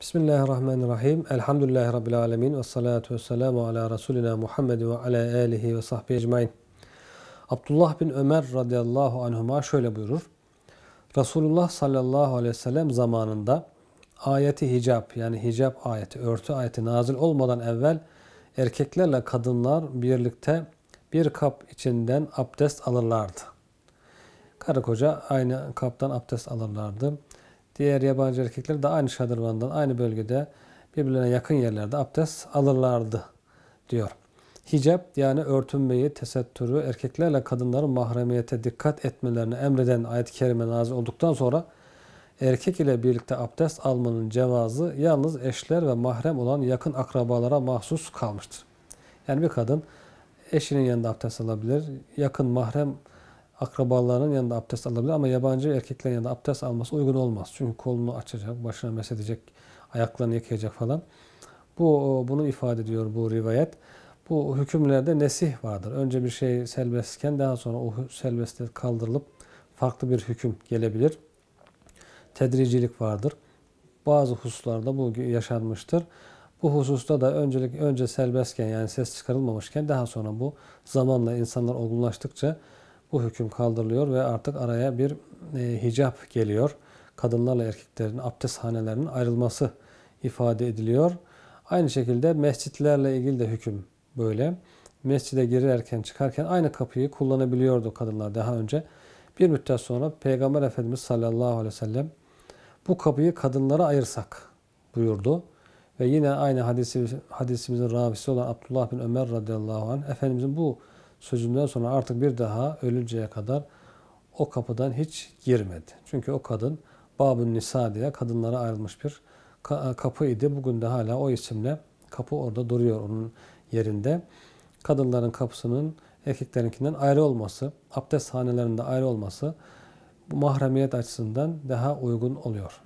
Bismillahirrahmanirrahim. Elhamdülillahi Rabbil alemin. Ve salatu ve selamu ala Resulina Muhammed ve ala alihi ve sahbihi ecmain. Abdullah bin Ömer radıyallahu anhuma şöyle buyurur. Resulullah sallallahu aleyhi ve sellem zamanında ayeti hicap yani hicap ayeti, örtü ayeti nazil olmadan evvel erkeklerle kadınlar birlikte bir kap içinden abdest alırlardı. Karı koca aynı kaptan abdest alırlardı diğer yabancı erkekler de aynı şadırvandan, aynı bölgede birbirlerine yakın yerlerde abdest alırlardı diyor. Hicab yani örtünmeyi, tesettürü erkeklerle kadınların mahremiyete dikkat etmelerini emreden ayet-i kerime nazil olduktan sonra erkek ile birlikte abdest almanın cevazı yalnız eşler ve mahrem olan yakın akrabalara mahsus kalmıştır. Yani bir kadın eşinin yanında abdest alabilir, yakın mahrem akrabalarının yanında abdest alabilir ama yabancı erkeklerin yanında abdest alması uygun olmaz. Çünkü kolunu açacak, başına mesedecek, ayaklarını yıkayacak falan. Bu bunu ifade ediyor bu rivayet. Bu hükümlerde nesih vardır. Önce bir şey selbestken daha sonra o selbestlik kaldırılıp farklı bir hüküm gelebilir. Tedricilik vardır. Bazı hususlarda bu yaşanmıştır. Bu hususta da öncelik önce selbestken yani ses çıkarılmamışken daha sonra bu zamanla insanlar olgunlaştıkça bu hüküm kaldırılıyor ve artık araya bir e, hicap geliyor. Kadınlarla erkeklerin abdesthanelerinin ayrılması ifade ediliyor. Aynı şekilde mescitlerle ilgili de hüküm böyle. Mescide girerken çıkarken aynı kapıyı kullanabiliyordu kadınlar daha önce. Bir müddet sonra Peygamber Efendimiz sallallahu aleyhi ve sellem bu kapıyı kadınlara ayırsak buyurdu. Ve yine aynı hadisi, hadisimizin ravisi olan Abdullah bin Ömer radıyallahu anh Efendimizin bu Sözünden sonra artık bir daha ölünceye kadar o kapıdan hiç girmedi. Çünkü o kadın babun Nisa diye kadınlara ayrılmış bir kapı idi. Bugün de hala o isimle kapı orada duruyor onun yerinde. Kadınların kapısının erkeklerinkinden ayrı olması, abdest hanelerinde ayrı olması bu mahremiyet açısından daha uygun oluyor.